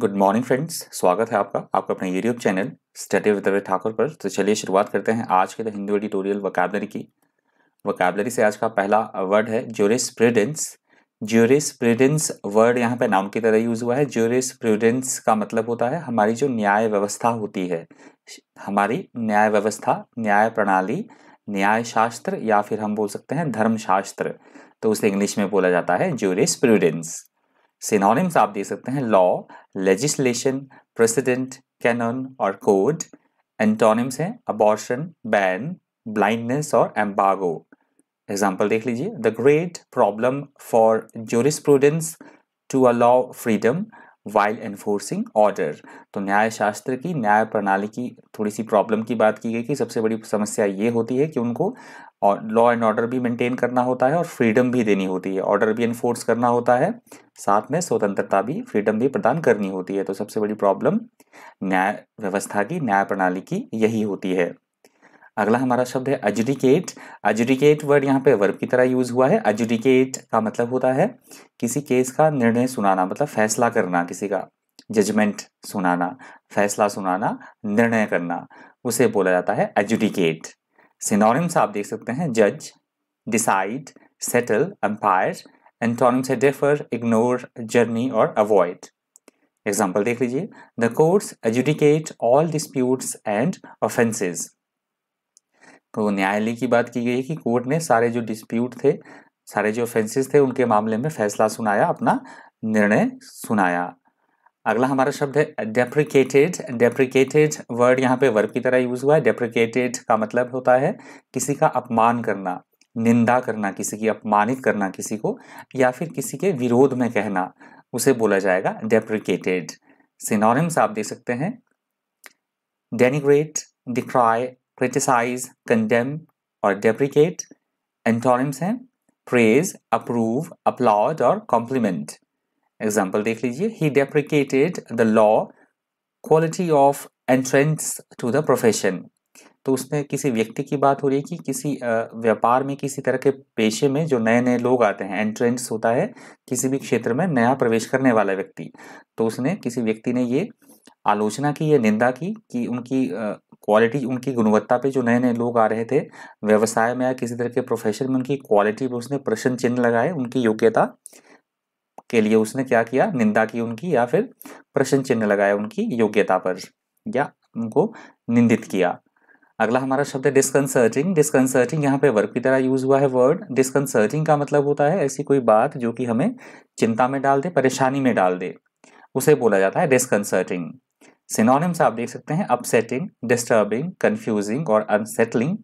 good morning friends स्वागत है आपका आपका अपने YouTube channel study with Thakur पर तो चलिए शुरुआत करते हैं आज के द हिंदू एडिटोरियल वकैबलरी की वकैबलरी से आज का पहला वर्ड है ज्यूरिस प्रिडेंस वर्ड यहाँ पे नाम की तरह यूज़ हुआ है ज्योरिस्प्रूडेंस का मतलब होता है हमारी जो न्याय व्यवस्था होती है हमारी न्याय व्यवस्था न्याय प्रणाली न्याय शास्त्र या फिर हम बोल सकते हैं धर्मशास्त्र तो उसे इंग्लिश में बोला जाता है प्रूडेंस सिनोनिम्स आप देख सकते हैं लॉ लेजिस्लेशन प्रेसिडेंट कैनन और कोड एंटोनिम्स हैं अबॉर्शन बैन ब्लाइंडनेस और एम्बागो एग्जाम्पल देख लीजिए the great problem for jurisprudence to allow freedom while enforcing order तो न्याय शास्त्र की न्याय प्रणाली की थोड़ी सी प्रॉब्लम की बात की गई कि सबसे बड़ी समस्या ये होती है कि उनको और लॉ एंड ऑर्डर भी मेंटेन करना होता है और फ्रीडम भी देनी होती है ऑर्डर भी इन्फोर्स करना होता है साथ में स्वतंत्रता भी फ्रीडम भी प्रदान करनी होती है तो सबसे बड़ी प्रॉब्लम न्याय व्यवस्था की न्याय प्रणाली की यही होती है अगला हमारा शब्द है अजुडिकेट अजुडिकेट वर्ड यहाँ पे वर्ब की तरह यूज हुआ है अजुडिकेट का मतलब होता है किसी केस का निर्णय सुनाना मतलब फैसला करना किसी का जजमेंट सुनाना फैसला सुनाना निर्णय करना उसे बोला जाता है एजुडिकेट सिनोनिम्स आप देख सकते हैं जज डिसाइड सेटल एम्पायर एंटोनिम्स है डेफर इग्नोर जर्नी और अवॉइड एग्जाम्पल देख लीजिए the courts adjudicate all disputes and offences तो न्यायालय की बात की गई है कि कोर्ट ने सारे जो डिस्प्यूट थे सारे जो ऑफेंसेस थे उनके मामले में फैसला सुनाया अपना निर्णय सुनाया अगला हमारा शब्द है डेप्रिकेटेड डेप्रिकेटेड वर्ड यहाँ पे वर्ब की तरह यूज़ हुआ है डेप्रिकेटेड का मतलब होता है किसी का अपमान करना निंदा करना किसी की अपमानित करना किसी को या फिर किसी के विरोध में कहना उसे बोला जाएगा डेप्रिकेटेड सिनोनिम्स आप देख सकते हैं डेनिग्रेट डिक्राई क्रिटिसाइज कंडेम और डेप्रिकेट एंटोनिम्स हैं प्रेज अप्रूव अपलॉड और कॉम्प्लीमेंट एग्जाम्पल देख लीजिए he deprecated the low quality of entrants to the profession तो उसमें किसी व्यक्ति की बात हो रही है कि किसी व्यापार में किसी तरह के पेशे में जो नए नए लोग आते हैं एंट्रेंस होता है किसी भी क्षेत्र में नया प्रवेश करने वाला व्यक्ति तो उसने किसी व्यक्ति ने ये आलोचना की या निंदा की कि उनकी क्वालिटी उनकी गुणवत्ता पे जो नए नए लोग आ रहे थे व्यवसाय में या किसी तरह के प्रोफेशन में उनकी क्वालिटी पर उसने प्रश्न चिन्ह लगाए उनकी योग्यता के लिए उसने क्या किया निंदा की उनकी या फिर प्रश्न चिन्ह लगाया उनकी योग्यता पर या उनको निंदित किया अगला हमारा शब्द है डिस्कंसर्टिंग डिस्कंसर्टिंग यहाँ पे वर्ग की तरह यूज हुआ है वर्ड डिस्कंसर्टिंग का मतलब होता है ऐसी कोई बात जो कि हमें चिंता में डाल दे परेशानी में डाल दे उसे बोला जाता है डिस्कंसर्टिंग सिनोनिम्स आप देख सकते हैं अपसेटिंग डिस्टर्बिंग कन्फ्यूजिंग और अनसेटलिंग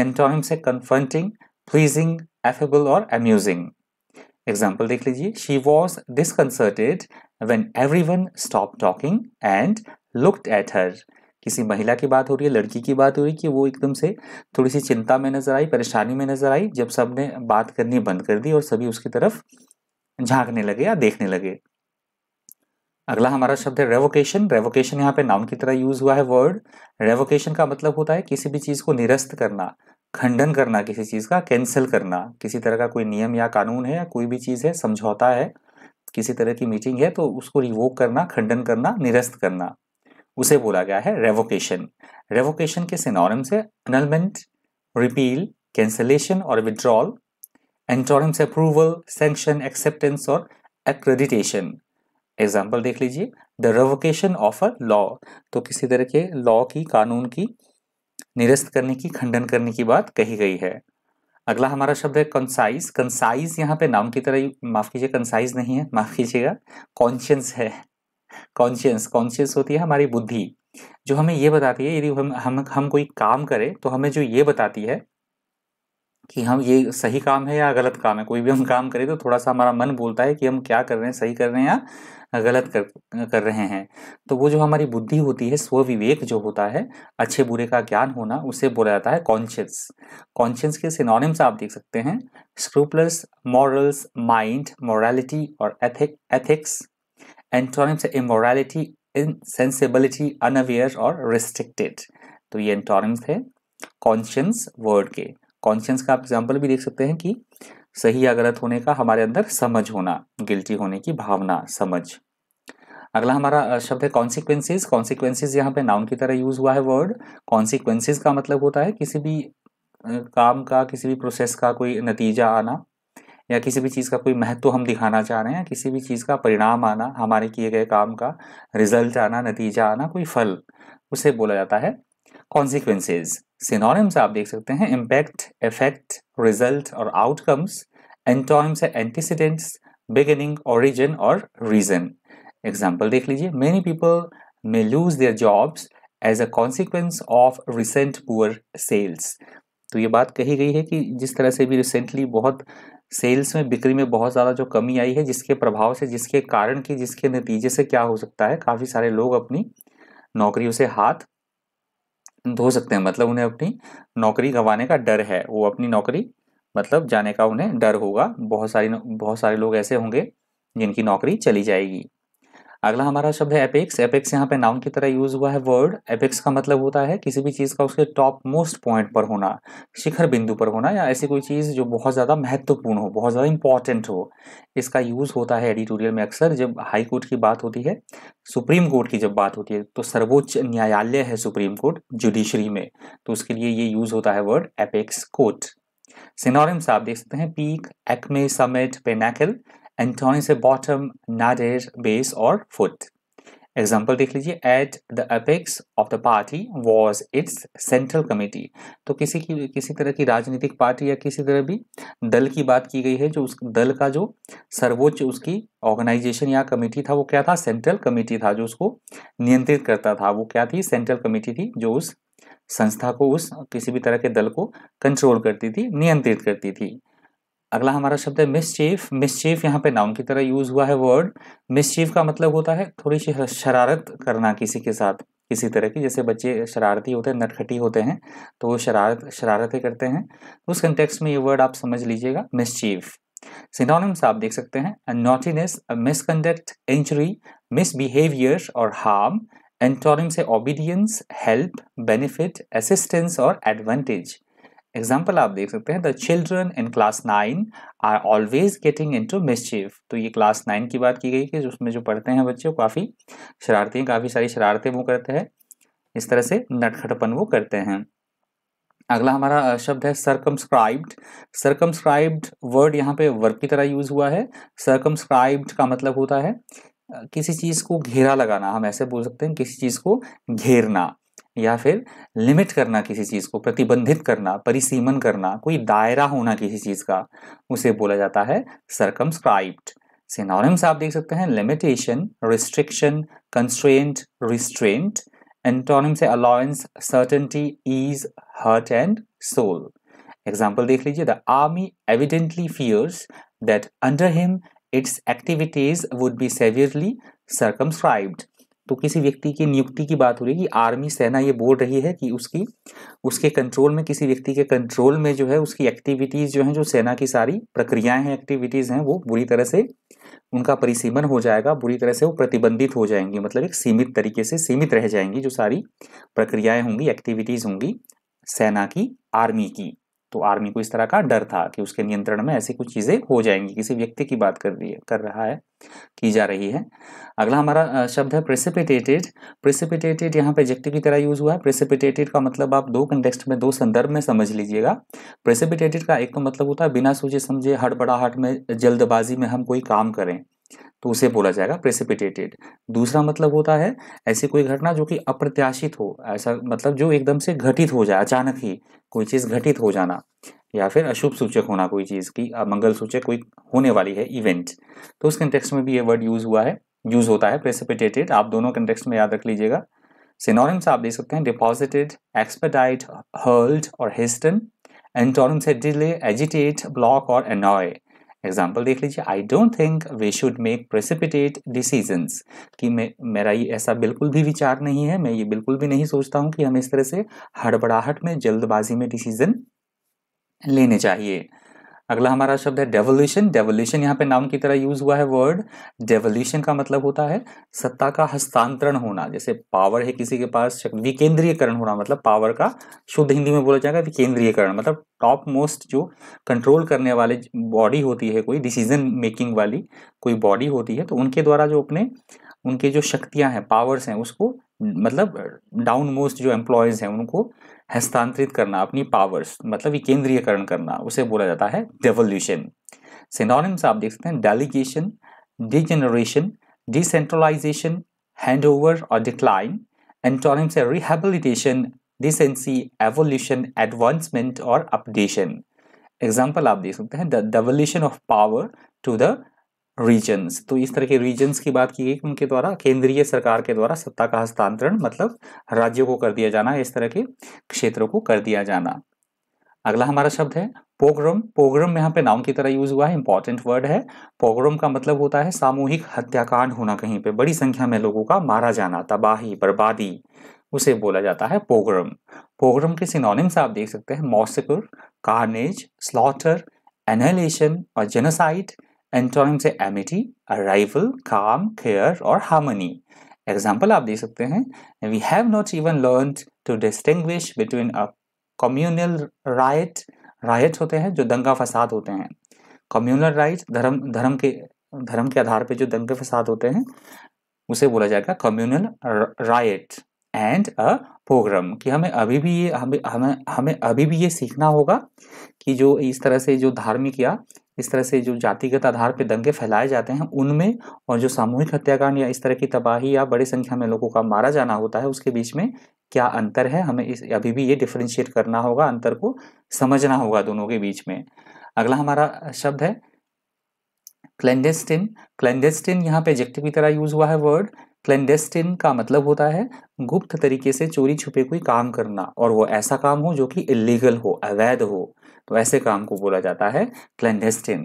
एंटोनिम्स है कन्फर्टिंग प्लीजिंग एफेबल और अम्यूजिंग एग्जाम्पल देख लीजिए she was disconcerted when everyone stop talking and looked at her किसी महिला की बात हो रही है लड़की की बात हो रही है कि वो एकदम से थोड़ी सी चिंता में नजर आई परेशानी में नजर आई जब सब ने बात करनी बंद कर दी और सभी उसकी तरफ झांकने लगे या देखने लगे अगला हमारा शब्द है रेवोकेशन रेवोकेशन यहाँ पे नाउन की तरह यूज हुआ है वर्ड रेवोकेशन का मतलब होता है किसी भी चीज़ को निरस्त करना खंडन करना किसी चीज़ का कैंसिल करना किसी तरह का कोई नियम या कानून है या कोई भी चीज़ है समझौता है किसी तरह की मीटिंग है तो उसको रिवोक करना खंडन करना निरस्त करना उसे बोला गया है रेवोकेशन रेवोकेशन के सिनोरम से अनलमेंट रिपील कैंसलेशन और विड्रॉल से अप्रूवल सेंक्शन एक्सेप्टेंस और एक्रेडिटेशन एग्जाम्पल देख लीजिए the revocation of a law तो किसी तरह के लॉ की कानून की निरस्त करने की खंडन करने की बात कही गई है अगला हमारा शब्द है कंसाइज कंसाइज यहाँ पे नाम की तरह माफ़ कीजिए कंसाइज नहीं है माफ़ कीजिएगा कॉन्शियंस है कॉन्शियंस कॉन्शियंस होती है हमारी बुद्धि जो हमें ये बताती है यदि हम हम हम कोई काम करें तो हमें जो ये बताती है कि हम ये सही काम है या गलत काम है कोई भी हम काम करें तो थोड़ा सा हमारा मन बोलता है कि हम क्या कर रहे हैं सही कर रहे हैं या गलत कर कर रहे हैं तो वो जो हमारी बुद्धि होती है स्व विवेक जो होता है अच्छे बुरे का ज्ञान होना उसे बोला जाता है कॉन्शियस कॉन्शियस के सिनोनिम्स आप देख सकते हैं स्क्रूपलस मॉरल्स माइंड मॉरलिटी और ethic ethics antonyms immorality insensibility unaware और रिस्ट्रिक्टेड तो ये एंटोनिम्स थे कॉन्शियस वर्ड के कॉन्शियंस का आप एग्जाम्पल भी देख सकते हैं कि सही या गलत होने का हमारे अंदर समझ होना गिल्टी होने की भावना समझ अगला हमारा शब्द है कॉन्सिक्वेंसेज कॉन्सिक्वेंसेज यहाँ पे नाउन की तरह यूज हुआ है वर्ड कॉन्सिक्वेंसेज का मतलब होता है किसी भी काम का किसी भी प्रोसेस का कोई नतीजा आना या किसी भी चीज़ का कोई महत्व हम दिखाना चाह रहे हैं किसी भी चीज़ का परिणाम आना हमारे किए गए काम का रिजल्ट आना नतीजा आना कोई फल उसे बोला जाता है कॉन्सिक्वेंसेज सिनोनिम्स आप देख सकते हैं इम्पैक्ट इफेक्ट रिजल्ट और आउटकम्स एंटोनिम्स है एंटीसीडेंट्स बिगिनिंग ओरिजिन और रीजन एग्जाम्पल देख लीजिए many people may lose their jobs as a consequence of recent poor sales तो ये बात कही गई है कि जिस तरह से भी रिसेंटली बहुत सेल्स में बिक्री में बहुत ज़्यादा जो कमी आई है जिसके प्रभाव से जिसके कारण की जिसके नतीजे से क्या हो सकता है काफ़ी सारे लोग अपनी नौकरियों से हाथ धो सकते हैं मतलब उन्हें अपनी नौकरी गंवाने का डर है वो अपनी नौकरी मतलब जाने का उन्हें डर होगा बहुत सारी बहुत सारे लोग ऐसे होंगे जिनकी नौकरी चली जाएगी अगला हमारा शब्द है एपिक्स एपिक्स यहाँ पे नाउन की तरह यूज हुआ है वर्ड एपेक्स का मतलब होता है किसी भी चीज़ का उसके टॉप मोस्ट पॉइंट पर होना शिखर बिंदु पर होना या ऐसी कोई चीज़ जो बहुत ज़्यादा महत्वपूर्ण हो बहुत ज़्यादा इंपॉर्टेंट हो इसका यूज़ होता है एडिटोरियल में अक्सर जब हाई कोर्ट की बात होती है सुप्रीम कोर्ट की जब बात होती है तो सर्वोच्च न्यायालय है सुप्रीम कोर्ट जुडिशरी में तो उसके लिए ये यूज़ होता है वर्ड एपेक्स कोर्ट सिनोरिम्स आप देख सकते हैं peak acme summit pinnacle antonyms से बॉटम नाडेर बेस और फुट एग्जाम्पल देख लीजिए at the apex of the party was its central committee तो किसी की किसी तरह की राजनीतिक पार्टी या किसी तरह भी दल की बात की गई है जो उस दल का जो सर्वोच्च उसकी ऑर्गेनाइजेशन या कमेटी था वो क्या था सेंट्रल कमेटी था जो उसको नियंत्रित करता था वो क्या थी सेंट्रल कमेटी थी जो उस संस्था को उस किसी भी तरह के दल को कंट्रोल करती थी नियंत्रित करती थी अगला हमारा शब्द है मिसचीफ मिसचीफ यहाँ पे नाउन की तरह यूज हुआ है वर्ड मिसचीफ का मतलब होता है थोड़ी सी शरारत करना किसी के साथ किसी तरह की जैसे बच्चे शरारती होते हैं नटखटी होते हैं तो वो शरारत शरारतें करते हैं उस कंटेक्स में ये वर्ड आप समझ लीजिएगा मिसचीफ सिनोनिम्स आप देख सकते हैं नॉटीनेस मिसकंडक्ट इंजरी मिसबिहेवियर और हार्म एंटोनिम्स है ओबीडियंस हेल्प बेनिफिट असिस्टेंस और एडवांटेज एग्जाम्पल आप देख सकते हैं the children in class nine are always getting into तो ये क्लास नाइन की बात की गई कि उसमें जो पढ़ते हैं बच्चे काफ़ी शरारती हैं काफ़ी सारी शरारतें वो करते हैं इस तरह से नटखटपन वो करते हैं अगला हमारा शब्द है सरकमस्क्राइब्ड सरकमस्क्राइब्ड वर्ड यहाँ पे वर्ब की तरह यूज़ हुआ है सरकमस्क्राइब्ड का मतलब होता है किसी चीज़ को घेरा लगाना हम ऐसे बोल सकते हैं किसी चीज़ को घेरना या फिर लिमिट करना किसी चीज़ को प्रतिबंधित करना परिसीमन करना कोई दायरा होना किसी चीज़ का उसे बोला जाता है सरकमस्क्राइब्ड सिनोनिम्स आप देख सकते हैं limitation restriction constraint restraint antonym से allowance certainty ease hurt and soul example देख लीजिए the army evidently fears that under him its activities would be severely circumscribed तो किसी व्यक्ति की नियुक्ति की बात हो रही है कि आर्मी सेना ये बोल रही है कि उसकी उसके कंट्रोल में किसी व्यक्ति के कंट्रोल में जो है उसकी एक्टिविटीज़ जो हैं जो सेना की सारी प्रक्रियाएं हैं एक्टिविटीज़ हैं वो बुरी तरह से उनका परिसीमन हो जाएगा बुरी तरह से वो प्रतिबंधित हो जाएंगी मतलब एक सीमित तरीके से सीमित रह जाएंगी जो सारी प्रक्रियाएँ होंगी एक्टिविटीज़ होंगी सेना की आर्मी की तो आर्मी को इस तरह का डर था कि उसके नियंत्रण में ऐसी कुछ चीज़ें हो जाएंगी किसी व्यक्ति की बात कर रही है कर रहा है की जा रही है अगला हमारा शब्द है प्रेसिपिटेटेड प्रेसिपिटेटेड यहाँ पे एजेक्टिव की तरह यूज़ हुआ है प्रेसिपिटेटेड का मतलब आप दो कंटेक्स्ट में दो संदर्भ में समझ लीजिएगा प्रेसिपिटेटेड का एक तो मतलब होता है बिना सोचे समझे हड़बड़ाहट में जल्दबाजी में हम कोई काम करें तो उसे बोला जाएगा प्रेसिपिटेटेड दूसरा मतलब होता है ऐसी कोई घटना जो कि अप्रत्याशित हो ऐसा मतलब जो एकदम से घटित हो जाए अचानक ही कोई चीज़ घटित हो जाना या फिर अशुभ सूचक होना कोई चीज़ की मंगल सूचक कोई होने वाली है इवेंट तो उस कंटेक्स में भी ये वर्ड यूज़ हुआ है यूज़ होता है प्रेसिपिटेटेड आप दोनों कंटेक्स में याद रख लीजिएगा सिनोनिम्स आप देख सकते हैं डिपॉजिटेड एक्सपेडाइट हर्ल्ड और हेस्टन एंटोनिम्स है डिले एजिटेट ब्लॉक और एनॉय एग्जाम्पल देख लीजिए I don't think we should make precipitate decisions कि मैं मेरा ये ऐसा बिल्कुल भी विचार नहीं है मैं ये बिल्कुल भी नहीं सोचता हूँ कि हमें इस तरह से हड़बड़ाहट में जल्दबाजी में डिसीजन लेने चाहिए अगला हमारा शब्द है डेवोल्यूशन डेवोल्यूशन यहाँ पे नाम की तरह यूज हुआ है वर्ड डेवोल्यूशन का मतलब होता है सत्ता का हस्तांतरण होना जैसे पावर है किसी के पास विकेंद्रीयकरण होना मतलब पावर का शुद्ध हिंदी में बोला जाएगा विकेंद्रीयकरण मतलब टॉप मोस्ट जो कंट्रोल करने वाले बॉडी होती है कोई डिसीजन मेकिंग वाली कोई बॉडी होती है तो उनके द्वारा जो अपने उनके जो शक्तियाँ हैं पावर्स हैं उसको मतलब डाउन मोस्ट जो एम्प्लॉयज़ हैं उनको हस्तांतरित करना अपनी पावर्स मतलब विकेंद्रीयकरण करना उसे बोला जाता है डेवोल्यूशन सिनोनिम्स आप देख सकते हैं delegation degeneration decentralisation hand over और डिक्लाइन एंटोनिम्स है रिहेबिलिटेशन डिसेंसी एवोल्यूशन एडवांसमेंट और अपडेशन एग्जाम्पल आप देख सकते हैं the devolution of power to the regions तो इस तरह के रीजन्स की बात की गई उनके द्वारा केंद्रीय सरकार के द्वारा सत्ता का हस्तांतरण मतलब राज्यों को कर दिया जाना इस तरह के क्षेत्रों को कर दिया जाना अगला हमारा शब्द है पोग्रम पोग्रम यहाँ पे नाउन की तरह यूज हुआ है इंपॉर्टेंट वर्ड है पोग्रम का मतलब होता है सामूहिक हत्याकांड होना कहीं पे बड़ी संख्या में लोगों का मारा जाना तबाही बर्बादी उसे बोला जाता है पोग्रम पोग्रम के सिनोनिम्स आप देख सकते हैं मॉसिकर कार्नेज स्लॉटर एनहलेशन और जेनोसाइड एंटोनिम्स से एमिटी अराइवल काम केयर और हार्मनी एग्जाम्पल आप देख सकते हैं we have not even learn to distinguish between a communal riot riot होते हैं जो दंगा फसाद होते हैं कम्युनल राइट धर्म धर्म के धर्म के आधार पर जो दंगे फसाद होते हैं उसे बोला जाएगा communal riot and a programme कि हमें अभी भी ये हमें हमें हमें अभी भी ये सीखना होगा कि जो इस तरह से जो धार्मिक या इस तरह से जो जातिगत आधार पर दंगे फैलाए जाते हैं उनमें और जो सामूहिक हत्याकांड या इस तरह की तबाही या बड़ी संख्या में लोगों का मारा जाना होता है उसके बीच में क्या अंतर है हमें इस अभी भी ये डिफ्रेंशिएट करना होगा अंतर को समझना होगा दोनों के बीच में अगला हमारा शब्द है क्लेंडेस्टिन क्लेंडेस्टिन यहाँ पे एजेक्टिव की तरह यूज हुआ है वर्ड क्लेंडेस्टिन का मतलब होता है गुप्त तरीके से चोरी छुपे कोई काम करना और वो ऐसा काम हो जो कि इलीगल हो अवैध हो तो ऐसे काम को बोला जाता है क्लैंडेस्टिन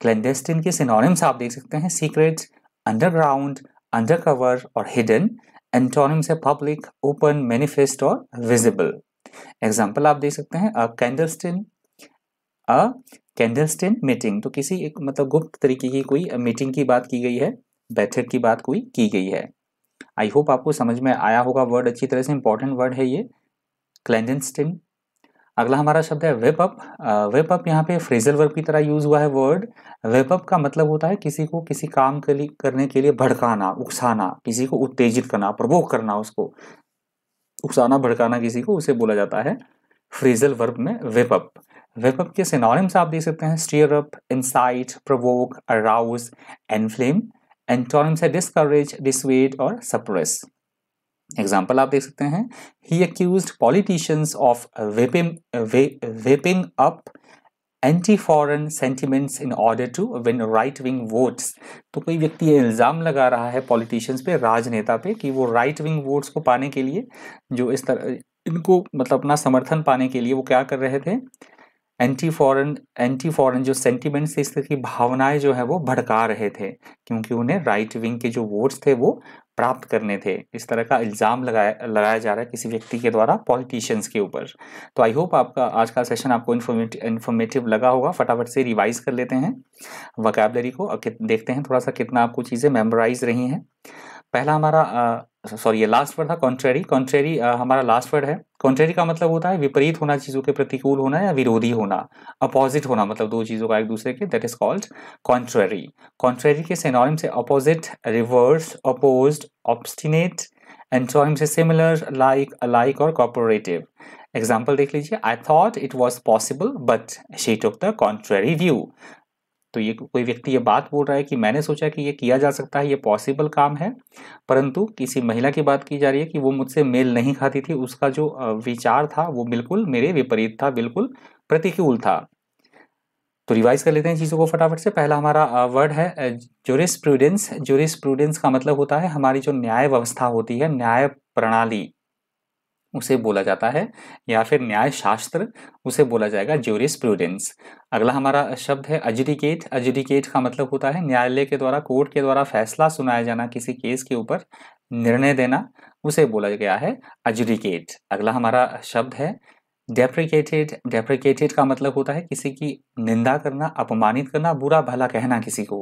क्लैंडेस्टिन के सिनोनिम्स आप देख सकते हैं सीक्रेट अंडरग्राउंड अंडरकवर और हिडन एंटोनिम्स है पब्लिक ओपन मैनिफेस्ट और विजिबल एग्जाम्पल आप देख सकते हैं अ कैंडलस्टिन अ कैंडलस्टिन मीटिंग तो किसी एक मतलब गुप्त तरीके की कोई मीटिंग की बात की गई है बैठक की बात कोई की गई है आई होप आपको समझ में आया होगा वर्ड अच्छी तरह से इंपॉर्टेंट वर्ड है ये क्लैंडस्टिन अगला हमारा शब्द है वेप अप वेप अप यहाँ पे फ्रेजल वर्ब की तरह यूज हुआ है वर्ड वेप अप का मतलब होता है किसी को किसी काम के लिए करने के लिए भड़काना उकसाना किसी को उत्तेजित करना प्रभोक करना उसको उकसाना भड़काना किसी को उसे बोला जाता है फ्रेजल वर्ब में वेप अप वेप अप के सिनोनिम्स आप देख सकते हैं stir up incite provoke arouse inflame antonyms है डिस्करेज डिसवेट और सप्रेस एग्जाम्पल आप देख सकते हैं he accuse politicians of whipping up anti foreign sentiments in order to win right wing votes तो कोई व्यक्ति ये इल्ज़ाम लगा रहा है पॉलिटिशियंस पे राजनेता पे कि वो राइट विंग वोट्स को पाने के लिए जो इस तरह इनको मतलब अपना समर्थन पाने के लिए वो क्या कर रहे थे एंटी फॉरन एंटी फॉरन जो सेंटीमेंट्स थे इस तरह की भावनाएं जो है वो भड़का रहे थे क्योंकि उन्हें राइट विंग के जो वोट्स थे वो प्राप्त करने थे इस तरह का इल्ज़ाम लगाया लगाया जा रहा है किसी व्यक्ति के द्वारा पॉलिटिशियंस के ऊपर तो आई होप आपका आज का सेशन आपको इन्फॉर्मेटिव लगा होगा फटाफट से रिवाइज कर लेते हैं वकेबलरी को देखते हैं थोड़ा सा कितना आपको चीज़ें मेमोराइज रही हैं पहला हमारा सॉरी ये लास्ट वर्ड था कॉन्ट्रेरी कॉन्ट्रेरी uh, हमारा लास्ट वर्ड है कॉन्ट्रेरी का मतलब होता है विपरीत होना चीज़ों के प्रतिकूल होना या विरोधी होना अपोजिट होना मतलब दो चीज़ों का एक दूसरे के that is called contrary contrary के सेनोनिम से opposite reverse oppose obstinate antonym से सिमिलर लाइक अलाइक और कॉपोरेटिव एग्जाम्पल देख लीजिए I thought it was possible but she took the contrary view तो ये कोई व्यक्ति ये बात बोल रहा है कि मैंने सोचा कि ये किया जा सकता है ये पॉसिबल काम है परंतु किसी महिला की बात की जा रही है कि वो मुझसे मेल नहीं खाती थी उसका जो विचार था वो बिल्कुल मेरे विपरीत था बिल्कुल प्रतिकूल था तो रिवाइज कर लेते हैं चीज़ों को फटाफट से पहला हमारा वर्ड है जोरिस प्रूडेंस जोरिस प्रूडेंस का मतलब होता है हमारी जो न्याय व्यवस्था होती है न्याय प्रणाली उसे बोला जाता है या फिर न्याय शास्त्र उसे बोला जाएगा ज्यूरिस प्रूडेंस अगला हमारा शब्द है अजडिकेट अजडिकेट का मतलब होता है न्यायालय के द्वारा कोर्ट के द्वारा फैसला सुनाया जाना किसी केस के ऊपर निर्णय देना उसे बोला गया है अजडिकेट अगला हमारा शब्द है डेप्रिकेटेड डेप्रिकेटेड का मतलब होता है किसी की निंदा करना अपमानित करना बुरा भला कहना किसी को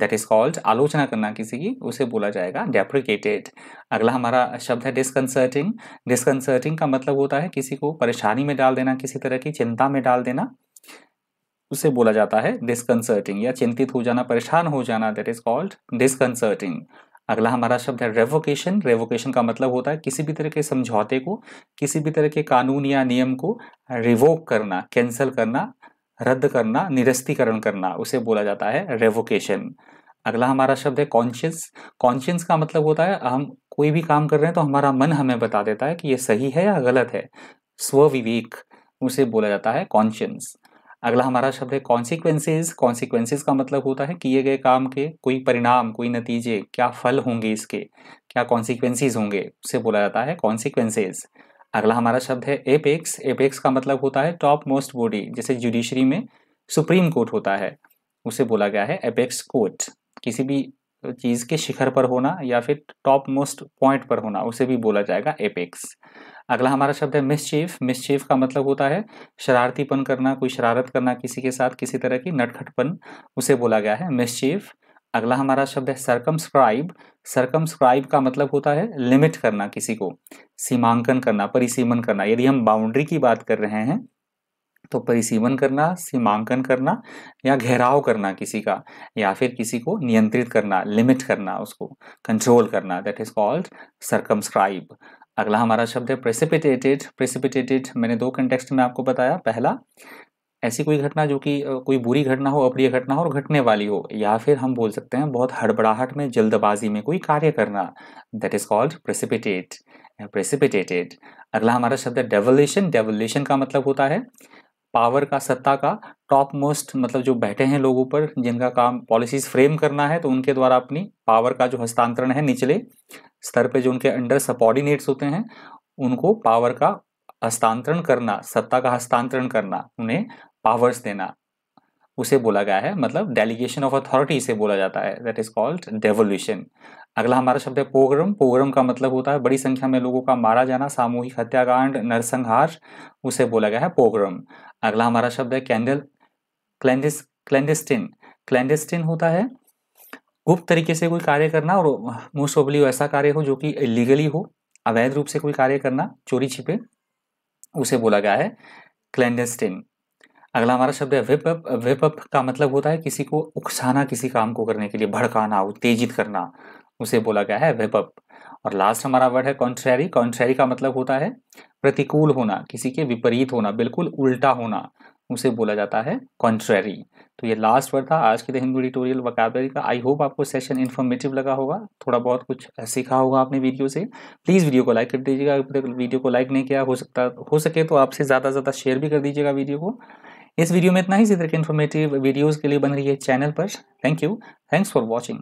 दैट इज कॉल्ड आलोचना करना किसी की उसे बोला जाएगा डेप्रिकेटेड अगला हमारा शब्द है डिसकंसर्टिंग डिस्कंसर्टिंग का मतलब होता है किसी को परेशानी में डाल देना किसी तरह की चिंता में डाल देना उसे बोला जाता है डिसकंसर्टिंग या चिंतित हो जाना परेशान हो जाना दैट इज कॉल्ड डिस्कंसर्टिंग अगला हमारा शब्द है रेवोकेशन रेवोकेशन का मतलब होता है किसी भी तरह के समझौते को किसी भी तरह के कानून या नियम को रिवोक करना कैंसिल करना रद्द करना निरस्तीकरण करना उसे बोला जाता है रेवोकेशन अगला हमारा शब्द है कॉन्शियस कॉन्शियंस का मतलब होता है हम कोई भी काम कर रहे हैं तो हमारा मन हमें बता देता है कि ये सही है या गलत है स्वविवेक उसे बोला जाता है कॉन्शियंस अगला हमारा शब्द है कॉन्सिक्वेंसेज कॉन्सिक्वेंसेज का मतलब होता है किए गए काम के कोई परिणाम कोई नतीजे क्या फल होंगे इसके क्या कॉन्सिक्वेंसेज होंगे उसे बोला जाता है कॉन्सिक्वेंसेज अगला हमारा शब्द है एपेक्स एपेक्स का मतलब होता है टॉप मोस्ट बॉडी जैसे जुडिशरी में सुप्रीम कोर्ट होता है उसे बोला गया है एपेक्स कोर्ट किसी भी तो चीज़ के शिखर पर होना या फिर टॉप मोस्ट पॉइंट पर होना उसे भी बोला जाएगा एपेक्स अगला हमारा शब्द है मिसचीफ मिसचीफ का मतलब होता है शरारतीपन करना कोई शरारत करना किसी के साथ किसी तरह की नटखटपन उसे बोला गया है मिसचीफ अगला हमारा शब्द है सरकमस्क्राइब सरकमस्क्राइब का मतलब होता है लिमिट करना किसी को सीमांकन करना परिसीमन करना यदि हम बाउंड्री की बात कर रहे हैं तो परिसीमन करना सीमांकन करना या घेराव करना किसी का या फिर किसी को नियंत्रित करना लिमिट करना उसको कंट्रोल करना दैट इज कॉल्ड सरकमस्क्राइब अगला हमारा शब्द है प्रेसिपिटेटेड प्रेसिपिटेटेड मैंने दो कंटेक्स्ट में आपको बताया पहला ऐसी कोई घटना जो कि कोई बुरी घटना हो अप्रिय घटना हो और घटने वाली हो या फिर हम बोल सकते हैं बहुत हड़बड़ाहट में जल्दबाजी में कोई कार्य करना that is called precipitate precipitated अगला हमारा शब्द है डेवलेशन डेवोल्यूशन का मतलब होता है पावर का सत्ता का टॉप मोस्ट मतलब जो बैठे हैं लोगों पर जिनका काम पॉलिसीज फ्रेम करना है तो उनके द्वारा अपनी पावर का जो हस्तांतरण है निचले स्तर पे जो उनके अंडर सपॉर्डिनेट्स होते हैं उनको पावर का हस्तांतरण करना सत्ता का हस्तांतरण करना उन्हें पावर्स देना उसे बोला गया है मतलब डेलीगेशन ऑफ अथॉरिटी से बोला जाता है दैट इज कॉल्ड डेवोल्यूशन अगला हमारा शब्द है पोग्रम पोग्रम का मतलब होता है बड़ी संख्या में लोगों का मारा जाना सामूहिक हत्याकांड नरसंहार उसे बोला गया है पोग्रम अगला हमारा शब्द है कैंडल क्लैंडिस क्लैंडिस्टिन क्लैंडिस्टिन होता है गुप्त तरीके से कोई कार्य करना और मोस्ट ऑबली ऐसा कार्य हो जो कि लीगली हो अवैध रूप से कोई कार्य करना चोरी छिपे उसे बोला गया है क्लैंडस्टिन अगला हमारा शब्द है वेप अप वेप अप का मतलब होता है किसी को उकसाना किसी काम को करने के लिए भड़काना उत्तेजित करना उसे बोला गया है वेपअप और लास्ट हमारा वर्ड है कॉन्ट्रैरी कॉन्ट्रैरी का मतलब होता है प्रतिकूल होना किसी के विपरीत होना बिल्कुल उल्टा होना उसे बोला जाता है कॉन्ट्रैरी तो ये लास्ट वर्ड था आज के द हिंदू एडिटोरियल वकाबरी का आई होप आपको सेशन इन्फॉर्मेटिव लगा होगा थोड़ा बहुत कुछ सीखा होगा आपने वीडियो से प्लीज़ वीडियो को लाइक कर दीजिएगा वीडियो को लाइक नहीं किया हो सकता हो सके तो आपसे ज़्यादा से ज़्यादा शेयर भी कर दीजिएगा वीडियो को इस वीडियो में इतना ही इसी तरह के इन्फॉर्मेटिव वीडियोज़ के लिए बन रही है चैनल पर thank you thanks for watching